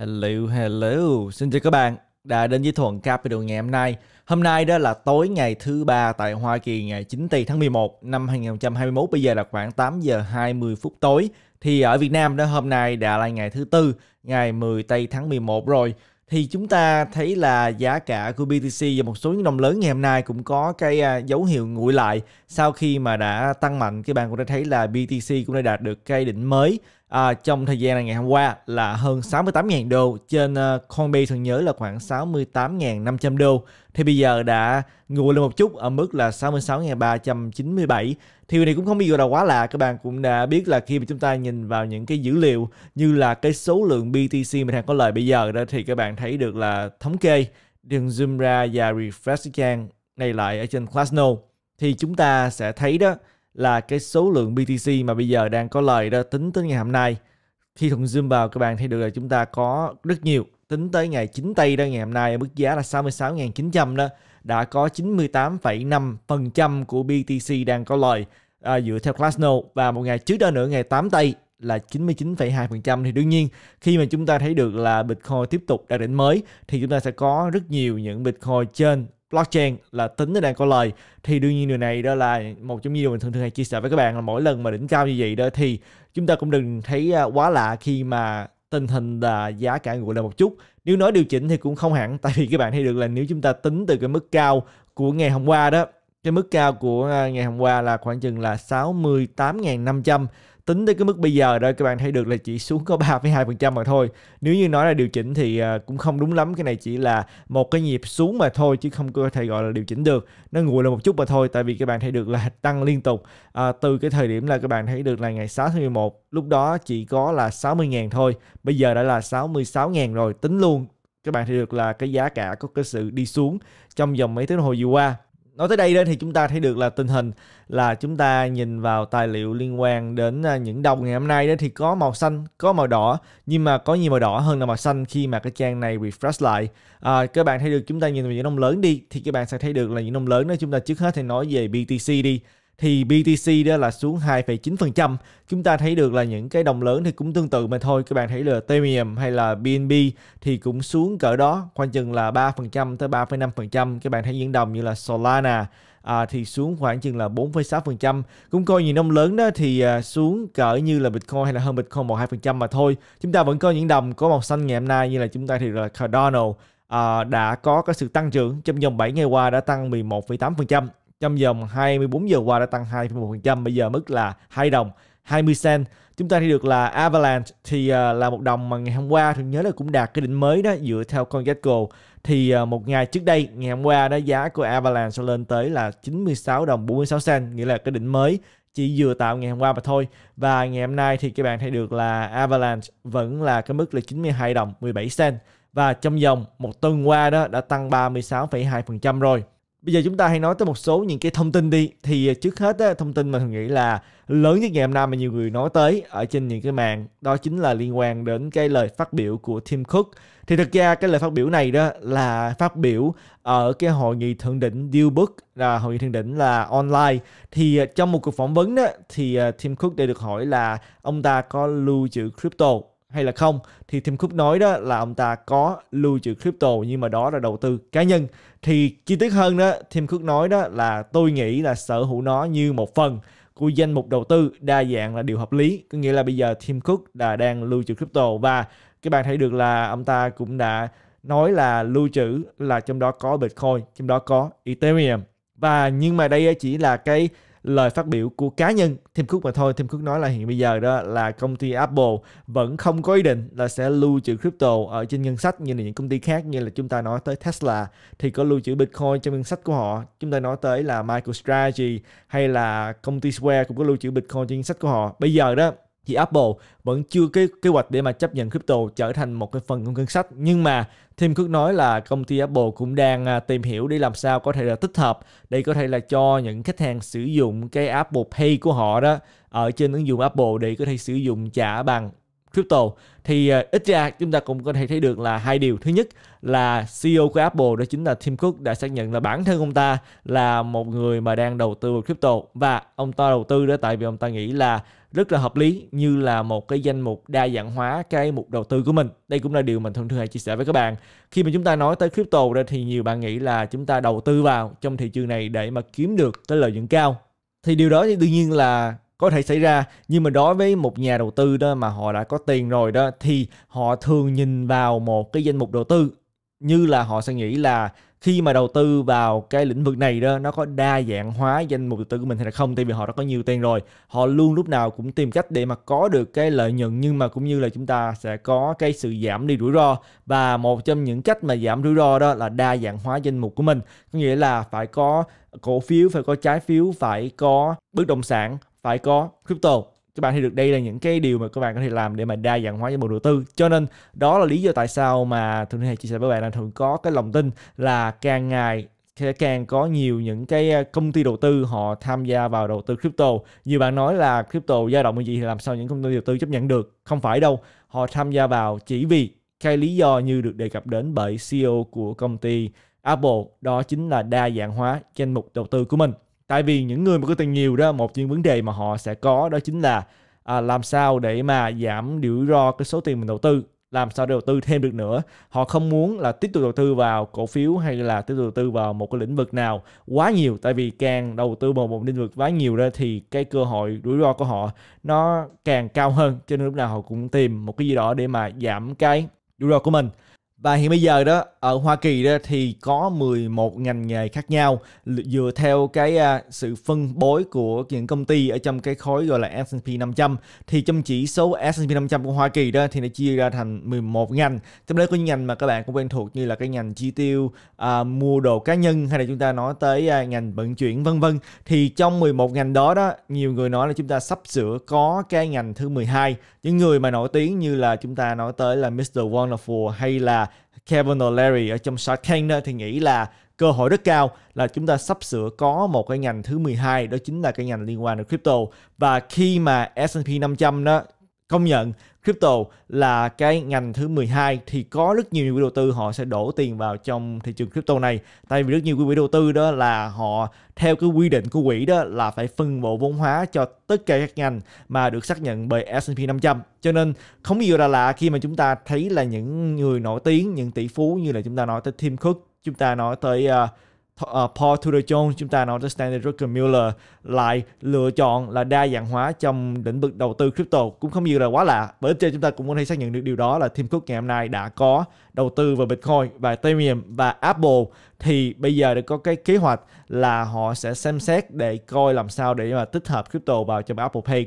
Hello, hello. Xin chào các bạn đã đến với Thuận Capital ngày hôm nay. Hôm nay đó là tối ngày thứ ba tại Hoa Kỳ ngày 9 tây tháng 11 năm 2021. Bây giờ là khoảng 8 giờ 20 phút tối. Thì ở Việt Nam đó hôm nay đã là ngày thứ tư, ngày 10 tây tháng 11 rồi. Thì chúng ta thấy là giá cả của BTC và một số những đồng lớn ngày hôm nay cũng có cái à, dấu hiệu nguội lại sau khi mà đã tăng mạnh. Các bạn cũng đã thấy là BTC cũng đã đạt được cái đỉnh mới à, trong thời gian là ngày hôm qua là hơn 68.000 đô trên uh, Coinbase thường nhớ là khoảng 68.500 đô thì bây giờ đã nguội lên một chút ở mức là 66.397 thì điều này cũng không bị gọi là quá lạ các bạn cũng đã biết là khi mà chúng ta nhìn vào những cái dữ liệu như là cái số lượng BTC mình đang có lời bây giờ đó thì các bạn thấy được là thống kê đừng zoom ra và refresh trang này lại ở trên Classnode thì chúng ta sẽ thấy đó là cái số lượng BTC mà bây giờ đang có lời đó tính tới ngày hôm nay khi thuận zoom vào các bạn thấy được là chúng ta có rất nhiều tính tới ngày 9 tây đó ngày hôm nay mức giá là 66.900 đó đã có 98,5% của BTC đang có lời à, dựa theo Glassnode và một ngày trước đó nữa ngày 8 tây là 99,2% thì đương nhiên khi mà chúng ta thấy được là Bitcoin tiếp tục đạt đỉnh mới thì chúng ta sẽ có rất nhiều những Bitcoin trên blockchain là tính nó đang có lời thì đương nhiên điều này đó là một trong những điều mình thường thường hay chia sẻ với các bạn là mỗi lần mà đỉnh cao như vậy đó thì chúng ta cũng đừng thấy à, quá lạ khi mà tình hình là giá cả nguội lại một chút nếu nói điều chỉnh thì cũng không hẳn tại vì các bạn thấy được là nếu chúng ta tính từ cái mức cao của ngày hôm qua đó cái mức cao của à, ngày hôm qua là khoảng chừng là 68.500 tính tới cái mức bây giờ đây các bạn thấy được là chỉ xuống có 3,2% mà thôi nếu như nói là điều chỉnh thì à, cũng không đúng lắm cái này chỉ là một cái nhịp xuống mà thôi chứ không có thể gọi là điều chỉnh được nó nguội là một chút mà thôi tại vì các bạn thấy được là tăng liên tục à, từ cái thời điểm là các bạn thấy được là ngày 6 tháng 11 lúc đó chỉ có là 60.000 thôi bây giờ đã là 66.000 rồi tính luôn các bạn thấy được là cái giá cả có cái sự đi xuống trong vòng mấy tiếng đồng hồ vừa qua nói tới đây đó thì chúng ta thấy được là tình hình là chúng ta nhìn vào tài liệu liên quan đến à, những đồng ngày hôm nay đó thì có màu xanh có màu đỏ nhưng mà có nhiều màu đỏ hơn là màu xanh khi mà cái trang này refresh lại à, các bạn thấy được chúng ta nhìn vào những đồng lớn đi thì các bạn sẽ thấy được là những đồng lớn đó chúng ta trước hết thì nói về BTC đi thì BTC đó là xuống 2,9%. Chúng ta thấy được là những cái đồng lớn thì cũng tương tự mà thôi. Các bạn thấy là Ethereum hay là BNB thì cũng xuống cỡ đó, khoảng chừng là 3% tới 3,5%. Các bạn thấy những đồng như là Solana à, thì xuống khoảng chừng là 4,6%. Cũng coi những đồng lớn đó thì à, xuống cỡ như là Bitcoin hay là hơn Bitcoin 1-2% mà thôi. Chúng ta vẫn có những đồng có màu xanh ngày hôm nay như là chúng ta thì là Cardano à, đã có cái sự tăng trưởng trong vòng 7 ngày qua đã tăng 11,8% trong vòng 24 giờ qua đã tăng 2,1%, bây giờ mức là 2 đồng 20 cent. Chúng ta thấy được là Avalanche thì à, là một đồng mà ngày hôm qua thì nhớ là cũng đạt cái đỉnh mới đó dựa theo con Gecko thì à, một ngày trước đây ngày hôm qua đó giá của Avalanche lên tới là 96 đồng 46 cent nghĩa là cái đỉnh mới chỉ vừa tạo ngày hôm qua mà thôi và ngày hôm nay thì các bạn thấy được là Avalanche vẫn là cái mức là 92 đồng 17 cent và trong vòng một tuần qua đó đã tăng 36,2% rồi. Bây giờ chúng ta hay nói tới một số những cái thông tin đi Thì à, trước hết á, thông tin mà mình nghĩ là lớn nhất ngày hôm nay mà nhiều người nói tới ở trên những cái mạng Đó chính là liên quan đến cái lời phát biểu của Tim Cook Thì thực ra cái lời phát biểu này đó là phát biểu ở cái hội nghị thượng đỉnh Dealbook là Hội nghị thượng đỉnh là online Thì à, trong một cuộc phỏng vấn đó thì à, Tim Cook đã được hỏi là ông ta có lưu trữ crypto hay là không thì Tim Cook nói đó là ông ta có lưu trữ crypto nhưng mà đó là đầu tư cá nhân thì chi tiết hơn đó Tim Cook nói đó là tôi nghĩ là sở hữu nó như một phần của danh mục đầu tư đa dạng là điều hợp lý có nghĩa là bây giờ Tim Cook là đang lưu trữ crypto và các bạn thấy được là ông ta cũng đã nói là lưu trữ là trong đó có Bitcoin trong đó có Ethereum và nhưng mà đây chỉ là cái lời phát biểu của cá nhân Tim Cook mà thôi. Tim Cook nói là hiện bây giờ đó là công ty Apple vẫn không có ý định là sẽ lưu trữ crypto ở trên ngân sách như là những công ty khác như là chúng ta nói tới Tesla thì có lưu trữ Bitcoin trong ngân sách của họ. Chúng ta nói tới là MicroStrategy hay là công ty Square cũng có lưu trữ Bitcoin trên ngân sách của họ. Bây giờ đó thì Apple vẫn chưa kế, kế hoạch để mà chấp nhận crypto trở thành một cái phần của ngân sách nhưng mà Tim Cook nói là công ty Apple cũng đang à, tìm hiểu để làm sao có thể là tích hợp để có thể là cho những khách hàng sử dụng cái Apple Pay của họ đó ở trên ứng dụng Apple để có thể sử dụng trả bằng crypto thì uh, ít ra chúng ta cũng có thể thấy được là hai điều thứ nhất là CEO của Apple đó chính là Tim Cook đã xác nhận là bản thân ông ta là một người mà đang đầu tư vào crypto và ông ta đầu tư đó tại vì ông ta nghĩ là rất là hợp lý như là một cái danh mục đa dạng hóa cái mục đầu tư của mình đây cũng là điều mình thường thường hay chia sẻ với các bạn khi mà chúng ta nói tới crypto đó thì nhiều bạn nghĩ là chúng ta đầu tư vào trong thị trường này để mà kiếm được cái lợi nhuận cao thì điều đó thì đương nhiên là có thể xảy ra nhưng mà đối với một nhà đầu tư đó mà họ đã có tiền rồi đó thì họ thường nhìn vào một cái danh mục đầu tư như là họ sẽ nghĩ là khi mà đầu tư vào cái lĩnh vực này đó nó có đa dạng hóa danh mục đầu tư của mình hay là không tại vì họ đã có nhiều tiền rồi họ luôn lúc nào cũng tìm cách để mà có được cái lợi nhuận nhưng mà cũng như là chúng ta sẽ có cái sự giảm đi rủi ro và một trong những cách mà giảm rủi ro đó là đa dạng hóa danh mục của mình có nghĩa là phải có cổ phiếu phải có trái phiếu phải có bất động sản phải có crypto các bạn thấy được đây là những cái điều mà các bạn có thể làm để mà đa dạng hóa cho bộ đầu tư cho nên đó là lý do tại sao mà thường hay chia sẻ với bạn là thường có cái lòng tin là càng ngày sẽ càng có nhiều những cái công ty đầu tư họ tham gia vào đầu tư crypto nhiều bạn nói là crypto dao động như vậy thì làm sao những công ty đầu tư chấp nhận được không phải đâu họ tham gia vào chỉ vì cái lý do như được đề cập đến bởi CEO của công ty Apple đó chính là đa dạng hóa danh mục đầu tư của mình tại vì những người mà có tiền nhiều đó một những vấn đề mà họ sẽ có đó chính là à, làm sao để mà giảm rủi ro cái số tiền mình đầu tư làm sao để đầu tư thêm được nữa họ không muốn là tiếp tục đầu tư vào cổ phiếu hay là tiếp tục đầu tư vào một cái lĩnh vực nào quá nhiều tại vì càng đầu tư vào một lĩnh vực quá nhiều ra thì cái cơ hội rủi ro của họ nó càng cao hơn cho nên lúc nào họ cũng tìm một cái gì đó để mà giảm cái rủi ro của mình và hiện bây giờ đó ở Hoa Kỳ đó thì có 11 ngành nghề khác nhau dựa theo cái à, sự phân bối của những công ty ở trong cái khối gọi là S&P 500 thì trong chỉ số S&P 500 của Hoa Kỳ đó thì nó chia ra thành 11 ngành. Trong đó có những ngành mà các bạn cũng quen thuộc như là cái ngành chi tiêu, à, mua đồ cá nhân hay là chúng ta nói tới à, ngành vận chuyển vân vân. Thì trong 11 ngành đó đó nhiều người nói là chúng ta sắp sửa có cái ngành thứ 12 những người mà nổi tiếng như là chúng ta nói tới là Mr. Wonderful hay là Kevin O'Leary ở trong Shark Tank đó thì nghĩ là cơ hội rất cao là chúng ta sắp sửa có một cái ngành thứ 12 đó chính là cái ngành liên quan đến crypto và khi mà S&P 500 đó công nhận crypto là cái ngành thứ 12 thì có rất nhiều quỹ đầu tư họ sẽ đổ tiền vào trong thị trường crypto này tại vì rất nhiều quỹ đầu tư đó là họ theo cái quy định của quỹ đó là phải phân bổ vốn hóa cho tất cả các ngành mà được xác nhận bởi S&P 500 cho nên không có gì là lạ khi mà chúng ta thấy là những người nổi tiếng những tỷ phú như là chúng ta nói tới Tim Cook chúng ta nói tới uh, uh, Paul Tudor Jones chúng ta nói tới Stanley Druckenmiller lại lựa chọn là đa dạng hóa trong lĩnh vực đầu tư crypto cũng không nhiều là quá lạ bởi trên chúng ta cũng có thể xác nhận được điều đó là Tim Cook ngày hôm nay đã có đầu tư vào Bitcoin và Ethereum và Apple thì bây giờ đã có cái kế hoạch là họ sẽ xem xét để coi làm sao để mà tích hợp crypto vào trong Apple Pay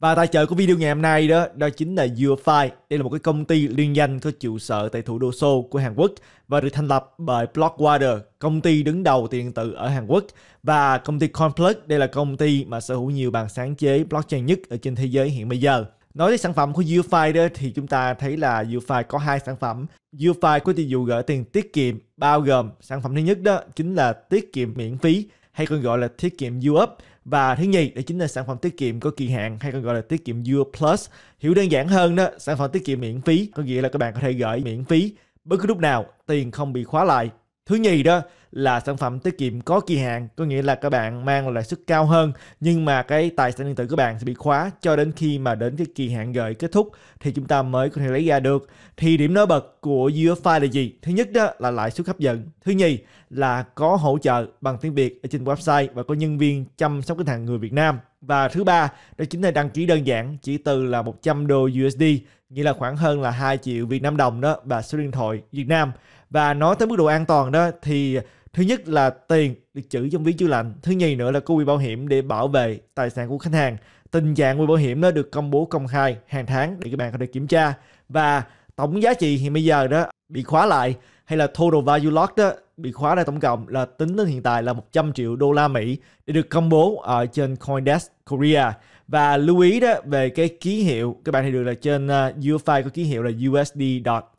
Và tài trợ của video ngày hôm nay đó đó chính là Yourfile. Đây là một cái công ty liên danh có trụ sở tại thủ đô Seoul của Hàn Quốc và được thành lập bởi Blockwater, công ty đứng đầu tiền tự ở Hàn Quốc và công ty Complex, đây là công ty mà sở hữu nhiều bàn sáng chế blockchain nhất ở trên thế giới hiện bây giờ. Nói đến sản phẩm của UFi đó thì chúng ta thấy là UFi có hai sản phẩm. UFi có dịch vụ gửi tiền tiết kiệm bao gồm sản phẩm thứ nhất đó chính là tiết kiệm miễn phí hay còn gọi là tiết kiệm UUp và thứ nhì đó chính là sản phẩm tiết kiệm có kỳ hạn hay còn gọi là tiết kiệm Dua Plus. Hiểu đơn giản hơn đó, sản phẩm tiết kiệm miễn phí, có nghĩa là các bạn có thể gửi miễn phí bất cứ lúc nào, tiền không bị khóa lại. Thứ nhì đó là sản phẩm tiết kiệm có kỳ hạn có nghĩa là các bạn mang lãi suất cao hơn nhưng mà cái tài sản điện tử của bạn sẽ bị khóa cho đến khi mà đến cái kỳ hạn gửi kết thúc thì chúng ta mới có thể lấy ra được thì điểm nổi bật của UFI là gì thứ nhất đó là lãi suất hấp dẫn thứ nhì là có hỗ trợ bằng tiếng Việt ở trên website và có nhân viên chăm sóc khách hàng người Việt Nam và thứ ba đó chính là đăng ký đơn giản chỉ từ là 100 đô USD nghĩa là khoảng hơn là 2 triệu Việt Nam đồng đó và số điện thoại Việt Nam và nói tới mức độ an toàn đó thì Thứ nhất là tiền được chữ trong ví chữa lạnh Thứ nhì nữa là có quỹ bảo hiểm để bảo vệ tài sản của khách hàng. Tình trạng quỹ bảo hiểm nó được công bố công khai hàng tháng để các bạn có thể kiểm tra. Và tổng giá trị hiện bây giờ đó bị khóa lại hay là total value locked đó bị khóa lại tổng cộng là tính đến hiện tại là 100 triệu đô la Mỹ để được công bố ở trên CoinDesk Korea và lưu ý đó về cái ký hiệu các bạn thấy được là trên uh, ờ, UFI có ký hiệu là USD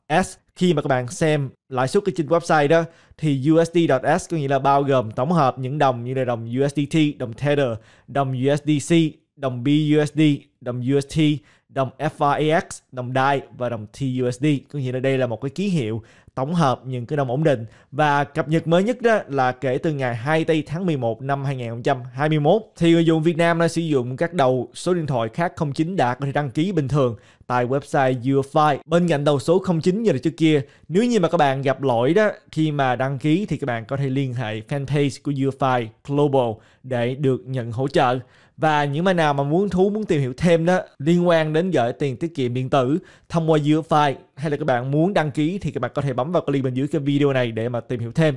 S khi mà các bạn xem lãi suất ở trên website đó thì USD.S có nghĩa là bao gồm tổng hợp những đồng như là đồng USDT, đồng Tether, đồng USDC, đồng BUSD, đồng UST, đồng FIAX, đồng DAI và đồng TUSD. Có nghĩa là đây là một cái ký hiệu tổng hợp những cái đồng ổn định và cập nhật mới nhất đó là kể từ ngày 24 tháng 11 năm 2021 thì người dùng Việt Nam đã sử dụng các đầu số điện thoại khác 09 đã có thể đăng ký bình thường tại website Yourfile. Bên cạnh đầu số 09 như là trước kia, nếu như mà các bạn gặp lỗi đó khi mà đăng ký thì các bạn có thể liên hệ fanpage của Yourfile Global để được nhận hỗ trợ và những bạn nào mà muốn thú muốn tìm hiểu thêm đó liên quan đến gửi tiền tiết kiệm điện tử thông qua UFI hay là các bạn muốn đăng ký thì các bạn có thể bấm vào cái link bên dưới cái video này để mà tìm hiểu thêm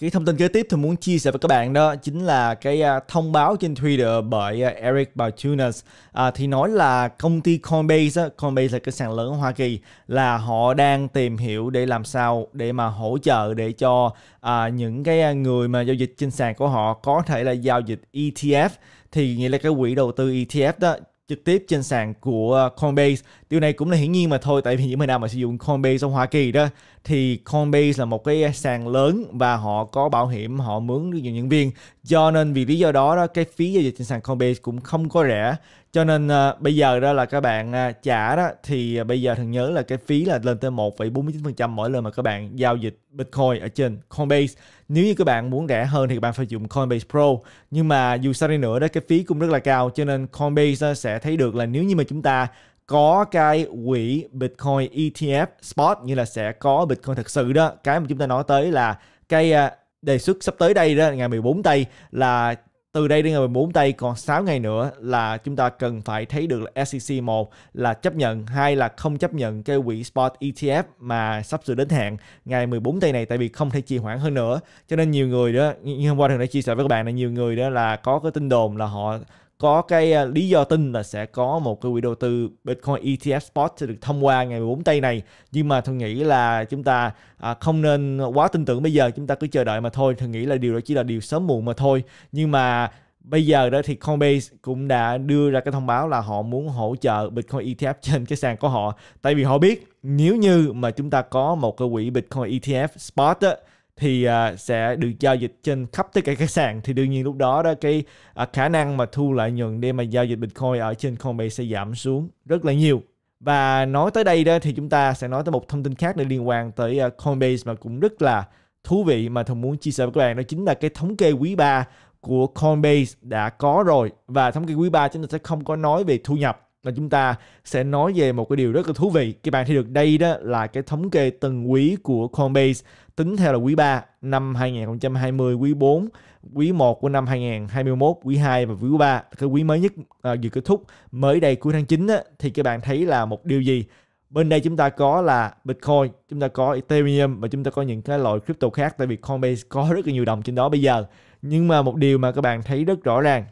cái thông tin kế tiếp tôi muốn chia sẻ với các bạn đó chính là cái à, thông báo trên Twitter bởi à, Eric Balchunas à, thì nói là công ty Coinbase, Coinbase là cái sàn lớn ở Hoa Kỳ là họ đang tìm hiểu để làm sao để mà hỗ trợ để cho à, những cái à, người mà giao dịch trên sàn của họ có thể là giao dịch ETF thì nghĩa là cái quỹ đầu tư ETF đó trực tiếp trên sàn của Coinbase điều này cũng là hiển nhiên mà thôi tại vì những người nào mà sử dụng Coinbase ở Hoa Kỳ đó thì Coinbase là một cái sàn lớn và họ có bảo hiểm họ mướn nhiều nhân viên cho nên vì lý do đó đó cái phí giao dịch trên sàn Coinbase cũng không có rẻ cho nên à, bây giờ đó là các bạn à, trả đó thì à, bây giờ thường nhớ là cái phí là lên tới 1,49% mỗi lần mà các bạn giao dịch Bitcoin ở trên Coinbase. Nếu như các bạn muốn rẻ hơn thì các bạn phải dùng Coinbase Pro. Nhưng mà dù sao đi nữa đó cái phí cũng rất là cao cho nên Coinbase sẽ thấy được là nếu như mà chúng ta có cái quỹ Bitcoin ETF spot như là sẽ có Bitcoin thật sự đó cái mà chúng ta nói tới là cái à, đề xuất sắp tới đây đó ngày 14 tây là từ đây đến ngày 14 tây còn 6 ngày nữa là chúng ta cần phải thấy được là SEC một là chấp nhận hay là không chấp nhận cái quỹ spot ETF mà sắp sửa đến hạn ngày 14 tây này tại vì không thể trì hoãn hơn nữa cho nên nhiều người đó như hôm qua thường đã chia sẻ với các bạn là nhiều người đó là có cái tin đồn là họ có cái à, lý do tin là sẽ có một cái quỹ đầu tư Bitcoin ETF Spot sẽ được thông qua ngày 14 tây này nhưng mà tôi nghĩ là chúng ta à, không nên quá tin tưởng bây giờ chúng ta cứ chờ đợi mà thôi thường nghĩ là điều đó chỉ là điều sớm muộn mà thôi nhưng mà bây giờ đó thì Coinbase cũng đã đưa ra cái thông báo là họ muốn hỗ trợ Bitcoin ETF trên cái sàn của họ tại vì họ biết nếu như mà chúng ta có một cái quỹ Bitcoin ETF Spot á, thì uh, sẽ được giao dịch trên khắp tất cả các sàn thì đương nhiên lúc đó đó cái uh, khả năng mà thu lợi nhuận để mà giao dịch Bitcoin ở trên Coinbase sẽ giảm xuống rất là nhiều và nói tới đây đó thì chúng ta sẽ nói tới một thông tin khác để liên quan tới uh, Coinbase mà cũng rất là thú vị mà Thùng muốn chia sẻ với các bạn đó chính là cái thống kê quý 3 của Coinbase đã có rồi và thống kê quý 3 chúng ta sẽ không có nói về thu nhập mà chúng ta sẽ nói về một cái điều rất là thú vị. Các bạn thấy được đây đó là cái thống kê từng quý của Coinbase tính theo là quý 3 năm 2020, quý 4, quý 1 của năm 2021, quý 2 và quý 3, cái quý mới nhất à, vừa kết thúc mới đây cuối tháng 9 á, thì các bạn thấy là một điều gì? Bên đây chúng ta có là Bitcoin, chúng ta có Ethereum và chúng ta có những cái loại crypto khác tại vì Coinbase có rất là nhiều đồng trên đó bây giờ. Nhưng mà một điều mà các bạn thấy rất rõ ràng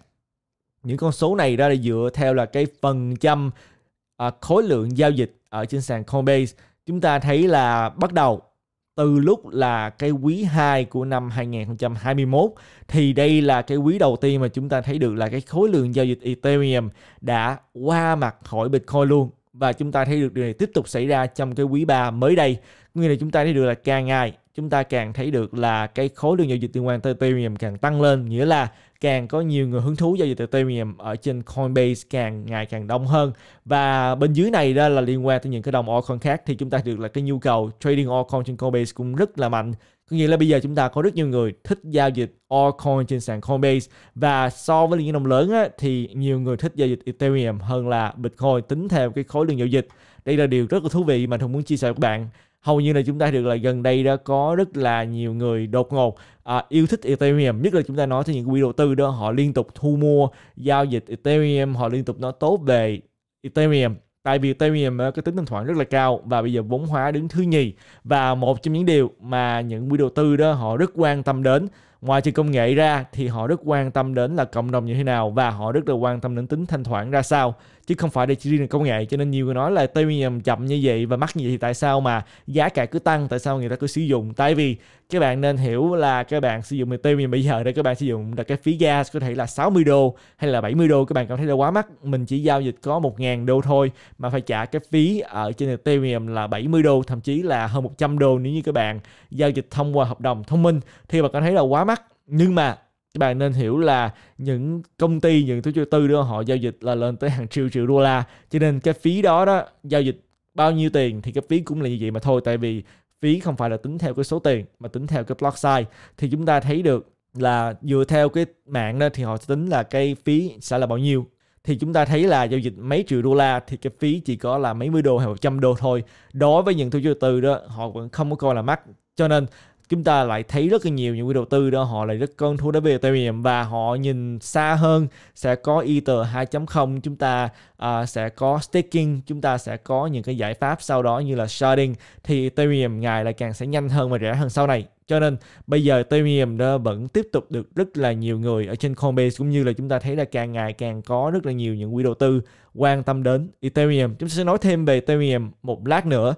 những con số này ra là dựa theo là cái phần trăm à, khối lượng giao dịch ở trên sàn Coinbase. Chúng ta thấy là bắt đầu từ lúc là cái quý 2 của năm 2021 thì đây là cái quý đầu tiên mà chúng ta thấy được là cái khối lượng giao dịch Ethereum đã qua mặt khỏi Bitcoin luôn và chúng ta thấy được điều này tiếp tục xảy ra trong cái quý 3 mới đây. Nghĩa là chúng ta thấy được là càng ngày chúng ta càng thấy được là cái khối lượng giao dịch liên quan tới Ethereum càng tăng lên nghĩa là càng có nhiều người hứng thú giao dịch Ethereum ở trên Coinbase càng ngày càng đông hơn và bên dưới này đó là liên quan tới những cái đồng altcoin khác thì chúng ta được là cái nhu cầu trading altcoin trên Coinbase cũng rất là mạnh có nghĩa là bây giờ chúng ta có rất nhiều người thích giao dịch altcoin trên sàn Coinbase và so với những đồng lớn á, thì nhiều người thích giao dịch Ethereum hơn là Bitcoin tính theo cái khối lượng giao dịch đây là điều rất là thú vị mà Thông muốn chia sẻ với các bạn hầu như là chúng ta được là gần đây đã có rất là nhiều người đột ngột à, yêu thích Ethereum nhất là chúng ta nói tới những quỹ đầu tư đó họ liên tục thu mua giao dịch Ethereum họ liên tục nói tốt về Ethereum tại vì Ethereum cái tính thanh khoản rất là cao và bây giờ vốn hóa đứng thứ nhì và một trong những điều mà những quỹ đầu tư đó họ rất quan tâm đến ngoài trừ công nghệ ra thì họ rất quan tâm đến là cộng đồng như thế nào và họ rất là quan tâm đến tính thanh thoảng ra sao chứ không phải để chỉ riêng là công nghệ cho nên nhiều người nói là premium chậm như vậy và mắc như vậy thì tại sao mà giá cả cứ tăng tại sao người ta cứ sử dụng tại vì các bạn nên hiểu là các bạn sử dụng premium bây giờ để các bạn sử dụng là cái phí gas có thể là 60 đô hay là 70 đô các bạn cảm thấy là quá mắc mình chỉ giao dịch có 1.000 đô thôi mà phải trả cái phí ở trên premium là 70 đô thậm chí là hơn 100 đô nếu như các bạn giao dịch thông qua hợp đồng thông minh thì bạn cảm thấy là quá mắc nhưng mà các bạn nên hiểu là những công ty những tổ chức tư đó họ giao dịch là lên tới hàng triệu triệu đô la cho nên cái phí đó đó giao dịch bao nhiêu tiền thì cái phí cũng là như vậy mà thôi tại vì phí không phải là tính theo cái số tiền mà tính theo cái block size thì chúng ta thấy được là dựa theo cái mạng đó thì họ sẽ tính là cái phí sẽ là bao nhiêu thì chúng ta thấy là giao dịch mấy triệu đô la thì cái phí chỉ có là mấy mươi đô hay một trăm đô thôi đối với những tổ chức đầu tư đó họ vẫn không có coi là mắc cho nên chúng ta lại thấy rất là nhiều những quỹ đầu tư đó họ lại rất cân thua đã về tay mềm và họ nhìn xa hơn sẽ có Ether 2.0 chúng ta uh, sẽ có staking chúng ta sẽ có những cái giải pháp sau đó như là sharding thì Ethereum ngày lại càng sẽ nhanh hơn và rẻ hơn sau này cho nên bây giờ Ethereum đó vẫn tiếp tục được rất là nhiều người ở trên Coinbase cũng như là chúng ta thấy là càng ngày càng có rất là nhiều những quỹ đầu tư quan tâm đến Ethereum. Chúng ta sẽ nói thêm về Ethereum một lát nữa